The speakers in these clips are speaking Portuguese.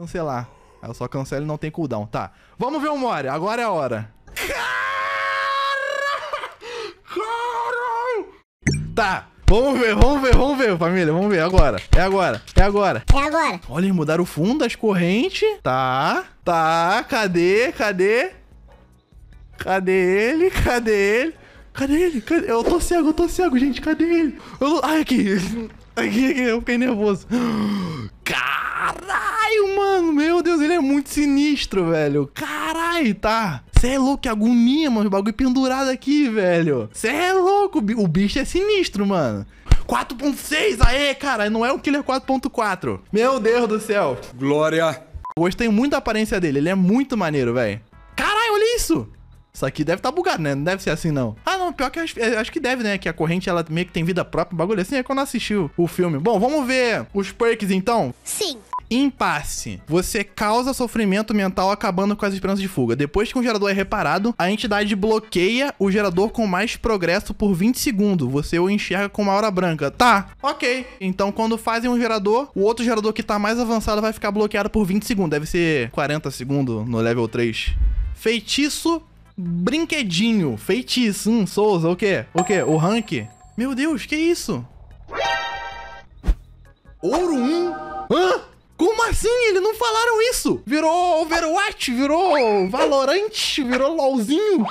Cancelar. eu só cancelo e não tem cooldown. Tá. Vamos ver o Mori. Agora é a hora. Caralho! Tá. Vamos ver, vamos ver, vamos ver, família. Vamos ver agora. É agora, é agora. É agora. Olha, eles mudaram o fundo das correntes. Tá, tá. Cadê, cadê? Cadê ele? Cadê ele? Cadê ele? Cadê? Eu tô cego, eu tô cego, gente. Cadê ele? Eu... Ai, aqui. Aqui, aqui. Eu fiquei nervoso. Caralho. Caralho, mano, meu Deus, ele é muito sinistro, velho. Caralho, tá. Cê é louco, que agonia, mano. O bagulho pendurado aqui, velho. Cê é louco, o bicho é sinistro, mano. 4.6, aê, cara, não é o Killer 4.4. Meu Deus do céu. Glória. Gostei muito da aparência dele, ele é muito maneiro, velho. Caralho, olha isso. Isso aqui deve estar tá bugado, né? Não deve ser assim, não. Ah, não, pior que acho, acho, que deve, né? Que a corrente, ela meio que tem vida própria, um bagulho assim, é quando assistiu o filme. Bom, vamos ver os perks, então? Sim. Impasse. Você causa sofrimento mental acabando com as esperanças de fuga. Depois que um gerador é reparado, a entidade bloqueia o gerador com mais progresso por 20 segundos. Você o enxerga com uma aura branca. Tá, ok. Então, quando fazem um gerador, o outro gerador que tá mais avançado vai ficar bloqueado por 20 segundos. Deve ser 40 segundos no level 3. Feitiço Brinquedinho, feitiço, hum, Souza, o quê? O quê? O rank? Meu Deus, que isso? Ouro 1? Hã? Como assim? Eles não falaram isso! Virou Overwatch, virou Valorant, virou LOLzinho.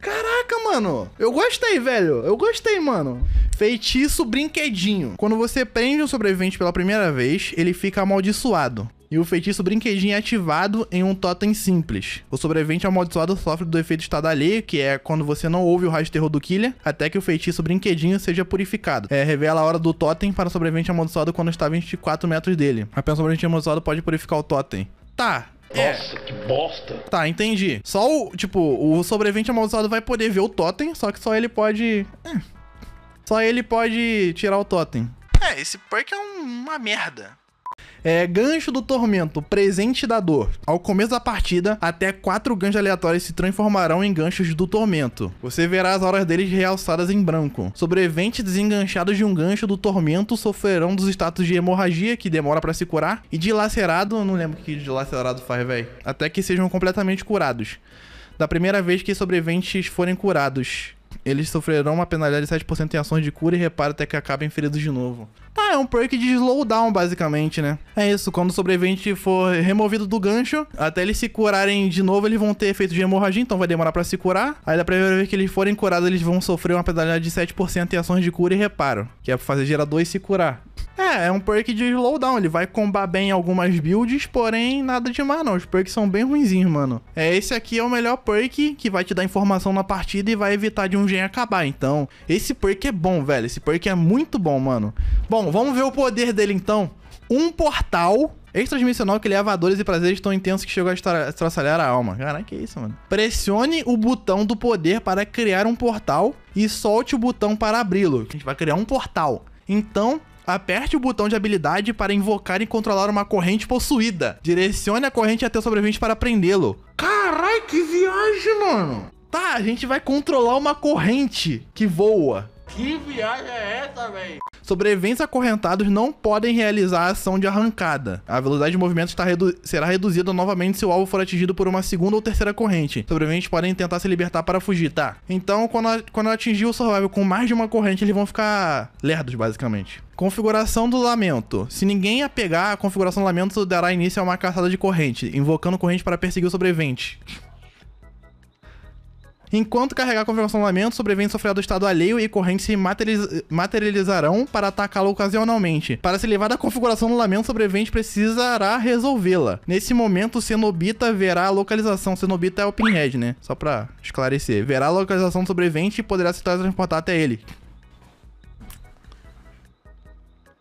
Caraca, mano. Eu gostei, velho. Eu gostei, mano. Feitiço brinquedinho. Quando você prende um sobrevivente pela primeira vez, ele fica amaldiçoado. E o feitiço brinquedinho é ativado em um totem simples. O sobrevivente amaldiçoado sofre do efeito estado alheio, que é quando você não ouve o raio de terror do killer, até que o feitiço brinquedinho seja purificado. É, revela a hora do totem para o sobrevivente amaldiçoado quando está a 24 metros dele. Apenas o sobrevivente amaldiçoado pode purificar o totem. Tá, é. nossa, é. que bosta. Tá, entendi. Só o, tipo, o sobrevivente amaldiçoado vai poder ver o totem, só que só ele pode... É. Só ele pode tirar o totem. É, esse perk é um, uma merda. É, gancho do tormento, presente da dor. Ao começo da partida, até quatro ganchos aleatórios se transformarão em ganchos do tormento. Você verá as horas deles realçadas em branco. Sobreviventes desenganchados de um gancho do tormento sofrerão dos status de hemorragia, que demora para se curar, e lacerado. não lembro o que dilacerado faz, velho, até que sejam completamente curados. Da primeira vez que sobreviventes forem curados, eles sofrerão uma penalidade de 7% em ações de cura e reparo até que acabem feridos de novo. Ah, é um perk de slowdown, basicamente, né? É isso, quando o sobrevivente for removido do gancho, até eles se curarem de novo, eles vão ter efeito de hemorragia, então vai demorar para se curar. Aí da primeira vez que eles forem curados, eles vão sofrer uma pedalhada de 7% em ações de cura e reparo, que é fazer geradores e se curar. É, é um perk de slowdown, ele vai combar bem algumas builds, porém nada demais não, os perks são bem ruinzinhos, mano. É, esse aqui é o melhor perk que vai te dar informação na partida e vai evitar de um gen acabar, então esse perk é bom, velho, esse perk é muito bom, mano. Bom, vamos ver o poder dele então. Um portal extransmissional que leva a dores e prazeres tão intensos que chegou a estraçalhar a alma. Caraca, que isso, mano. Pressione o botão do poder para criar um portal e solte o botão para abri-lo. A gente vai criar um portal. Então, Aperte o botão de habilidade para invocar e controlar uma corrente possuída. Direcione a corrente até o sobrevivente para prendê-lo. Carai, que viagem, mano! Tá, a gente vai controlar uma corrente que voa. Que viagem é essa, velho? Sobreviventes acorrentados não podem realizar a ação de arrancada. A velocidade de movimento redu será reduzida novamente se o alvo for atingido por uma segunda ou terceira corrente. Sobreviventes podem tentar se libertar para fugir, tá? Então, quando, quando atingir o survival com mais de uma corrente, eles vão ficar lerdos, basicamente. Configuração do lamento. Se ninguém apegar, a configuração do lamento dará início a uma caçada de corrente, invocando corrente para perseguir o sobrevivente. Enquanto carregar a confirmação do lamento, sobrevivente sofrerá do estado alheio e correntes se materializ materializarão para atacá-lo ocasionalmente. Para se livrar da configuração do lamento, sobrevivente precisará resolvê-la. Nesse momento, o Cenobita verá a localização. Cenobita é o Pinhead, né? Só pra esclarecer. Verá a localização do sobrevivente e poderá se transportar até ele.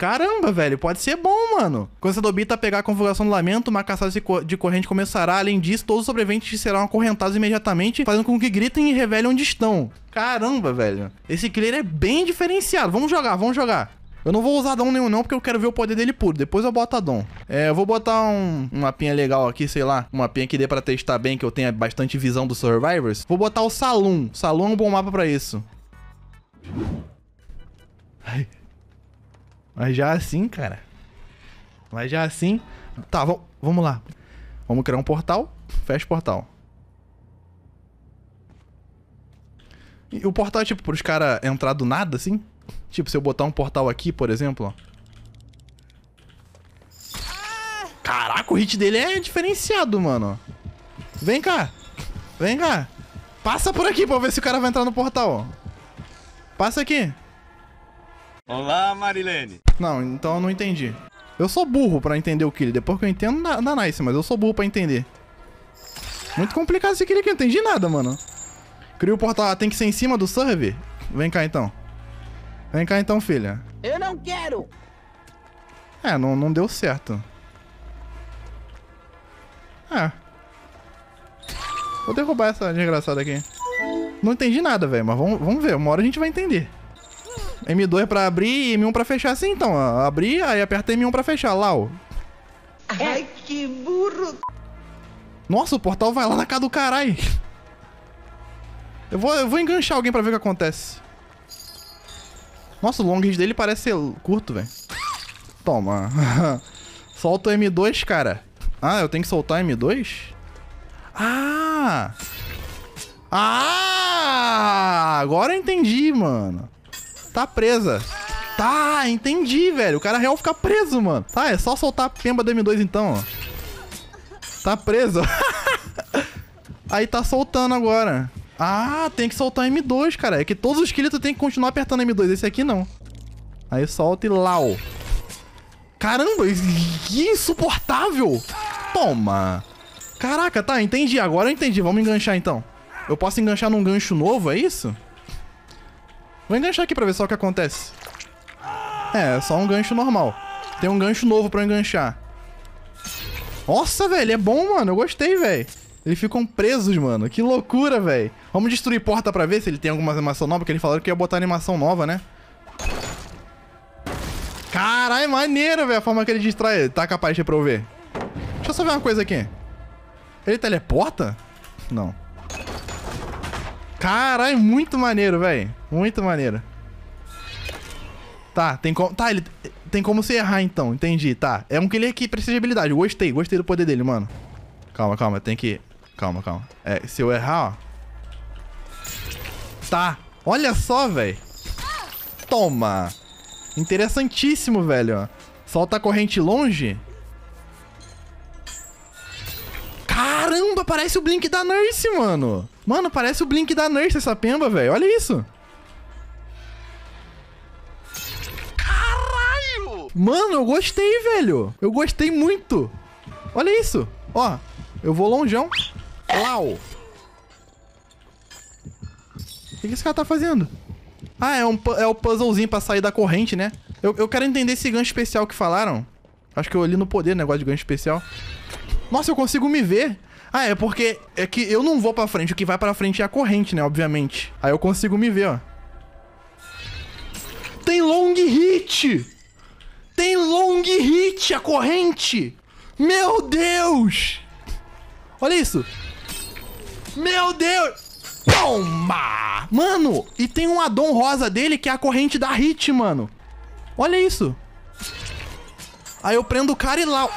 Caramba, velho, pode ser bom, mano. Quando essa dobita pegar a configuração do lamento, uma caçada de corrente começará. Além disso, todos os sobreviventes serão acorrentados imediatamente, fazendo com que gritem e revelem onde estão. Caramba, velho. Esse clear é bem diferenciado. Vamos jogar, vamos jogar. Eu não vou usar dom nenhum não, porque eu quero ver o poder dele puro. Depois eu boto a dom. É, eu vou botar um, um mapinha legal aqui, sei lá. Um mapinha que dê pra testar bem, que eu tenha bastante visão dos Survivors. Vou botar o Saloon. Saloon é um bom mapa pra isso. Ai... Mas já assim, cara. Mas já assim. Tá, vamos lá. Vamos criar um portal. Fecha o portal. E o portal é tipo pros caras entrar do nada, assim? Tipo, se eu botar um portal aqui, por exemplo, Caraca, o hit dele é diferenciado, mano. Vem cá. Vem cá. Passa por aqui pra ver se o cara vai entrar no portal, Passa aqui. Olá, Marilene. Não, então eu não entendi. Eu sou burro para entender o Killy. Depois que eu entendo, dá, nice, mas eu sou burro para entender. Muito complicado esse Killy aqui, eu não entendi nada, mano. Cria o portal, ah, tem que ser em cima do server? Vem cá então. Vem cá então, filha. Eu não quero! É, não, não deu certo. É. Vou derrubar essa desgraçada aqui. Não entendi nada, velho, mas vamos, vamos ver. Uma hora a gente vai entender. M2 pra abrir e M1 pra fechar Sim, então. Abrir, aí aperta M1 pra fechar, lá, ó. Ai, que burro. Nossa, o portal vai lá na cara do caralho. Eu vou, eu vou enganchar alguém pra ver o que acontece. Nossa, o long range dele parece ser curto, velho. Toma. Solta o M2, cara. Ah, eu tenho que soltar o M2? Ah! Ah! Agora eu entendi, mano tá presa. Tá, entendi, velho. O cara real fica preso, mano. Tá, é só soltar a pemba do M2 então, ó. Tá preso. Aí tá soltando agora. Ah, tem que soltar M2, cara. É que todos os kills tu tem que continuar apertando M2. Esse aqui não. Aí solta e lau. Caramba, que é insuportável. Toma. Caraca, tá, entendi. Agora eu entendi. Vamos enganchar então. Eu posso enganchar num gancho novo, é isso? Vou enganchar aqui pra ver só o que acontece. É, é só um gancho normal. Tem um gancho novo pra enganchar. Nossa, velho, é bom, mano. Eu gostei, velho. Eles ficam presos, mano. Que loucura, velho. Vamos destruir porta pra ver se ele tem alguma animação nova, porque eles falaram que ia botar animação nova, né? Caralho, é maneiro, velho, a forma que ele distrai. Tá capaz de pra Deixa eu só ver uma coisa aqui. Ele teleporta? Não. Caralho, muito maneiro, velho. Muito maneiro. Tá, tem como... Tá, ele... Tem como você errar, então. Entendi, tá. É um killer que precisa de habilidade. Gostei, gostei do poder dele, mano. Calma, calma. Tem que... Calma, calma. É, se eu errar, ó... Tá. Olha só, velho. Toma. Interessantíssimo, velho, ó. Solta a corrente longe. Caramba, parece o Blink da Nurse, mano. Mano, parece o Blink da Nurse essa pemba, velho. Olha isso. Caralho! Mano, eu gostei, velho. Eu gostei muito. Olha isso. Ó, eu vou longeão. Lau. O que, esse cara tá fazendo? Ah, é, um, é o puzzlezinho pra sair da corrente, né? Eu, eu quero entender esse gancho especial que falaram. Acho que eu li no poder negócio de gancho especial. Nossa, eu consigo me ver. Ah, é porque é que eu não vou pra frente. O que vai pra frente é a corrente, né? Obviamente. Aí eu consigo me ver, ó. Tem long hit! Tem long hit a corrente! Meu Deus! Olha isso! Meu Deus! Toma! Mano, e tem um addon rosa dele que é a corrente da hit, mano. Olha isso. Aí eu prendo o cara e lá...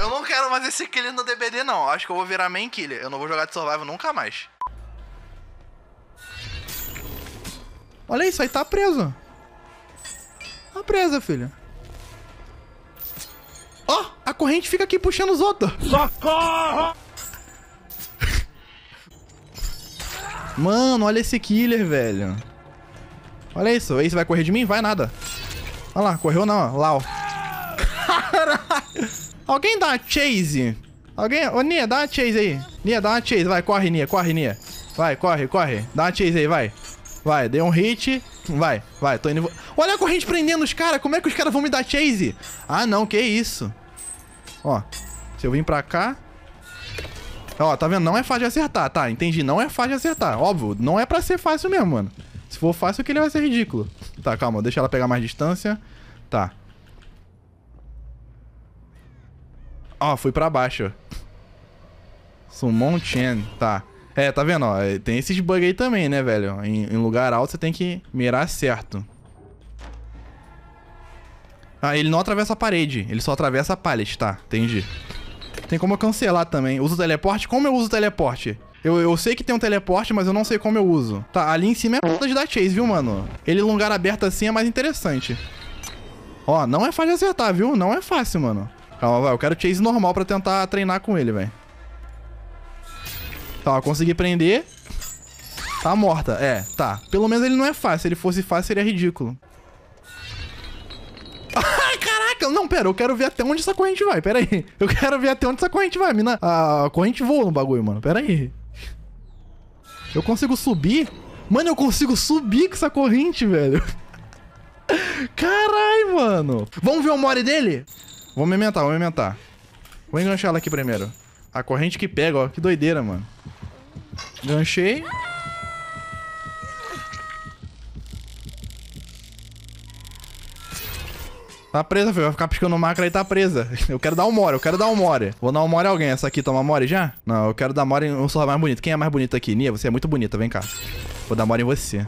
Eu não quero mais esse killer no DBD, não. Acho que eu vou virar main killer. Eu não vou jogar de survival nunca mais. Olha isso, aí tá preso. Tá presa, filho. Ó, oh, a corrente fica aqui puxando os outros. Socorro! Mano, olha esse killer, velho. Olha isso. Aí você vai correr de mim? Vai nada. Olha lá, correu não, ó. Lá, ó. Alguém dá chase. Alguém... Ô, Nia, dá uma chase aí. Nia, dá uma chase. Vai, corre, Nia. Corre, Nia. Vai, corre, corre. Dá uma chase aí, vai. Vai, dei um hit. Vai, vai, tô indo... Olha a corrente prendendo os caras. Como é que os caras vão me dar chase? Ah, não, que isso. Ó, se eu vim pra cá... Ó, tá vendo? Não é fácil de acertar, tá? Entendi, não é fácil de acertar. Óbvio, não é pra ser fácil mesmo, mano. Se for fácil, que ele vai ser ridículo. Tá, calma, deixa ela pegar mais distância. Tá. Ó, fui pra baixo. Summon Chen, tá. É, tá vendo, ó, é, tem esses bugs aí também, né, velho? Em, em lugar alto você tem que mirar certo. Ah, ele não atravessa a parede, ele só atravessa a pallet, tá, entendi. Tem como eu cancelar também. Uso teleporte? Como eu uso teleporte? Eu, eu sei que tem um teleporte, mas eu não sei como eu uso. Tá, ali em cima é a de dar chase, viu, mano? Ele em lugar aberto assim é mais interessante. Ó, não é fácil de acertar, viu? Não é fácil, mano. Calma, vai. Eu quero chase normal pra tentar treinar com ele, velho. Tá, ó, consegui prender. Tá morta. É, tá. Pelo menos ele não é fácil. Se ele fosse fácil, seria ridículo. Caraca! Não, pera. Eu quero ver até onde essa corrente vai. Pera aí. Eu quero ver até onde essa corrente vai. Mina, a corrente voa no bagulho, mano. Pera aí. Eu consigo subir? Mano, eu consigo subir com essa corrente, velho. Caralho, mano. Vamos ver o more dele? Vamos vou me aumentar. Vou enganchar ela aqui primeiro. A corrente que pega, ó. Que doideira, mano. Ganchei. Tá presa, filho. Vai ficar piscando macra e tá presa. Eu quero dar um more, eu quero dar um more. Vou dar um more a alguém. Essa aqui toma more já? Não, eu quero dar more em um sorriso mais bonito. Quem é mais bonito aqui? Nia, você é muito bonita. Vem cá. Vou dar more em você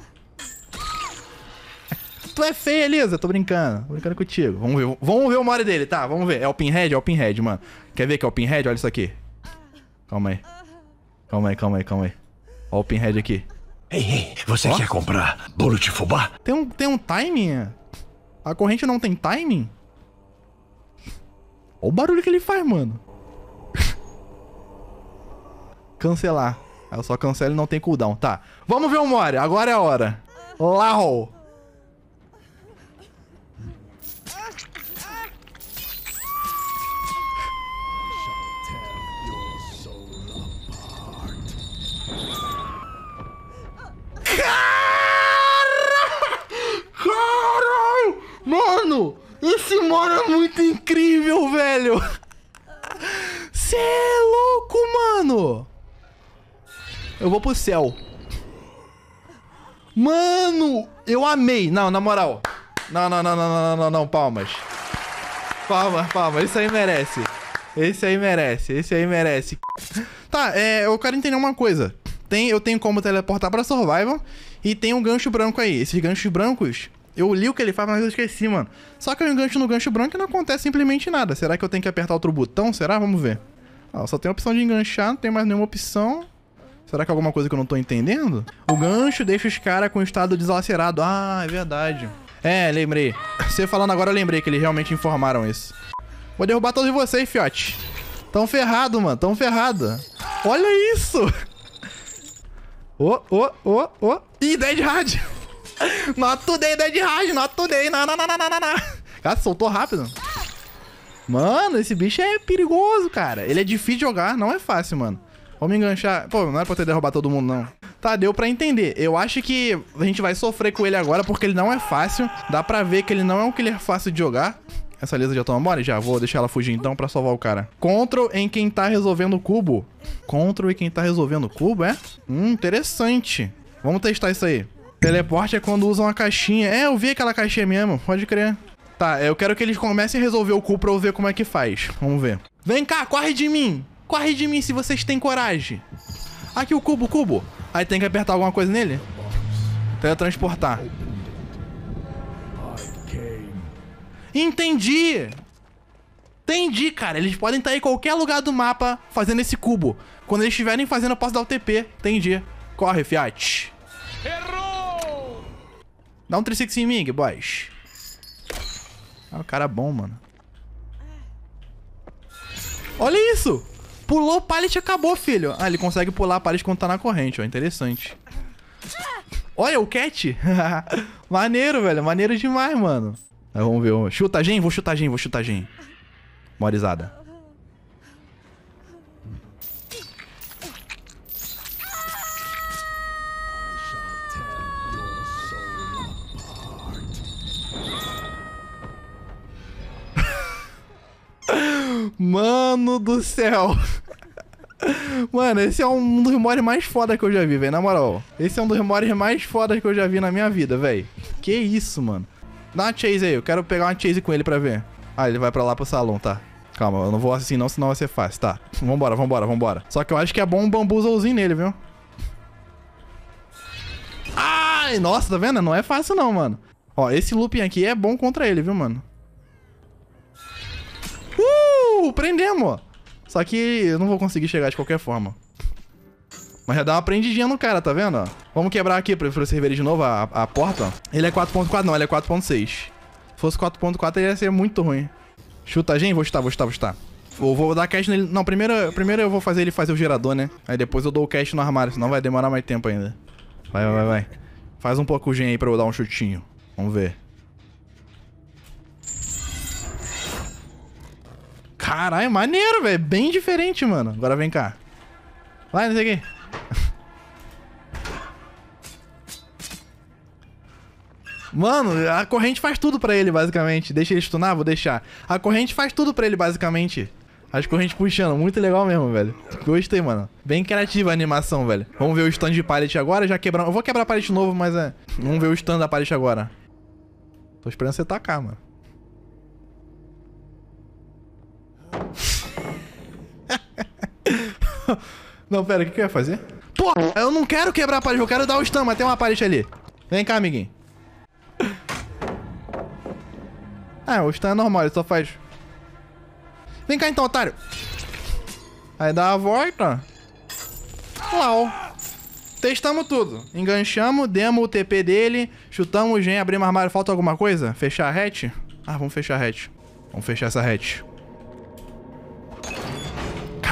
tu é feio, Elisa. Tô brincando. Tô brincando contigo. Vamos ver, vamos ver o more dele, tá? Vamos ver. É o Pinhead? É o Pinhead, mano. Quer ver que é o Pinhead? Olha isso aqui. Calma aí. Calma aí, calma aí, calma aí. Ó o Pinhead aqui. Ei, ei, você Ó. quer comprar bolo de fubá? Tem um, tem um timing? A corrente não tem timing? Olha o barulho que ele faz, mano. Cancelar. Eu só cancelo e não tem cooldown. Tá. Vamos ver o More. Agora é a hora. Lau. pro céu. Mano, eu amei. Não, na moral. Não, não, não, não, não, não, não, palmas. Palmas, palmas. Isso aí merece. Esse aí merece, esse aí merece. Tá, é, eu quero entender uma coisa. Tem, eu tenho como teleportar pra Survival e tem um gancho branco aí. Esses ganchos brancos, eu li o que ele faz, mas eu esqueci, mano. Só que eu engancho no gancho branco e não acontece simplesmente nada. Será que eu tenho que apertar outro botão? Será? Vamos ver. Ó, só tem a opção de enganchar, não tem mais nenhuma opção. Será que é alguma coisa que eu não tô entendendo? O gancho deixa os caras com o estado deslacerado. Ah, é verdade. É, lembrei. Você falando agora, eu lembrei que eles realmente informaram isso. Vou derrubar todos vocês, fiote. Tão ferrado, mano. Tão ferrado. Olha isso! Ô, ô, ô, ô. Ih, Dead Hard! not today, Dead Hard! Not today! Não, não, não, não, não, não. Cara, soltou rápido. Mano, esse bicho é perigoso, cara. Ele é difícil de jogar, não é fácil, mano. Vamos enganchar. Pô, não era pra ter derrubado todo mundo, não. Tá, deu pra entender. Eu acho que a gente vai sofrer com ele agora porque ele não é fácil. Dá pra ver que ele não é um killer fácil de jogar. Essa Lisa já toma mole? Já, vou deixar ela fugir então pra salvar o cara. Control em quem tá resolvendo o cubo. Control em quem tá resolvendo o cubo, é? Hum, interessante. Vamos testar isso aí. Teleporte é quando usa uma caixinha. É, eu vi aquela caixinha mesmo, pode crer. Tá, eu quero que eles comecem a resolver o cubo pra eu ver como é que faz. Vamos ver. Vem cá, corre de mim! Corre de mim se vocês têm coragem. Aqui o cubo, o cubo. Aí tem que apertar alguma coisa nele. Teletransportar. Entendi! Entendi, cara. Eles podem estar em qualquer lugar do mapa fazendo esse cubo. Quando eles estiverem fazendo, eu posso dar o TP. Entendi. Corre, fiat. Errou! Dá um 36 em mim, boys. Ah, o cara é bom, mano. Olha isso! Pulou o pallet e acabou, filho. Ah, ele consegue pular a pallet quando tá na corrente, ó. Interessante. Olha, o Cat. maneiro, velho. Maneiro demais, mano. Aí, vamos ver. Chuta, gente. Vou chutar, Gen. Vou chutar, Gen. Morizada. Mano do céu. Mano, esse é um dos remores mais foda que eu já vi, velho. Na moral, esse é um dos remores mais fodas que eu já vi na minha vida, velho. Que isso, mano. Dá uma chase aí, eu quero pegar uma chase com ele pra ver. Ah, ele vai pra lá pro salão, tá. Calma, eu não vou assim não, senão vai ser fácil, tá. Vambora, vambora, vambora. Só que eu acho que é bom um bambuzãozinho nele, viu? Ai, nossa, tá vendo? Não é fácil não, mano. Ó, esse looping aqui é bom contra ele, viu, mano? Uhul, prendemos. Só que eu não vou conseguir chegar de qualquer forma. Mas já dá uma prendidinha no cara, tá vendo? Vamos quebrar aqui pra você ver de novo a, a porta. Ele é 4.4, não, ele é 4.6. Se fosse 4.4, ele ia ser muito ruim. Chuta, gente. Vou chutar, vou chutar, vou chutar. Vou, vou dar cash nele. Não, primeiro, primeiro eu vou fazer ele fazer o gerador, né? Aí depois eu dou o cash no armário, senão vai demorar mais tempo ainda. Vai, vai, vai, Faz um pouco aí pra eu dar um chutinho. Vamos ver. Caralho, maneiro, velho. Bem diferente, mano. Agora vem cá. Vai, não sei quê. Mano, a corrente faz tudo pra ele, basicamente. Deixa ele stunar? Vou deixar. A corrente faz tudo pra ele, basicamente. As correntes puxando. Muito legal mesmo, velho. Gostei, mano. Bem criativa a animação, velho. Vamos ver o stand de pallet agora. Já quebramos. Eu vou quebrar pallet novo, mas é... Vamos ver o stand da pallet agora. Tô esperando você tacar, mano. não, pera, o que, que eu ia fazer? Pô, eu não quero quebrar a parede, eu quero dar o stun, mas tem uma parede ali. Vem cá, amiguinho. Ah, o stun é normal, ele só faz... Vem cá então, otário. Aí dá a volta. Lau. Testamos tudo. Enganchamos, demos o TP dele, chutamos o gen, abrimos armário. Falta alguma coisa? Fechar a hatch? Ah, vamos fechar a hatch. Vamos fechar essa hatch.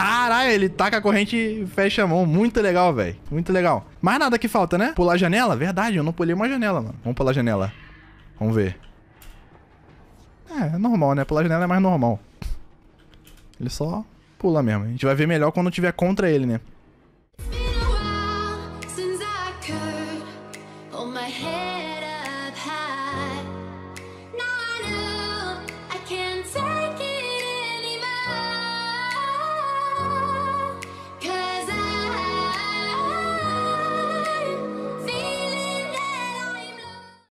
Caralho, ele taca a corrente e fecha a mão. Muito legal, velho. Muito legal. Mais nada que falta, né? Pular a janela? Verdade, eu não pulei uma janela, mano. Vamos pular a janela. Vamos ver. É, é normal, né? Pular a janela é mais normal. Ele só pula mesmo. A gente vai ver melhor quando tiver contra ele, né?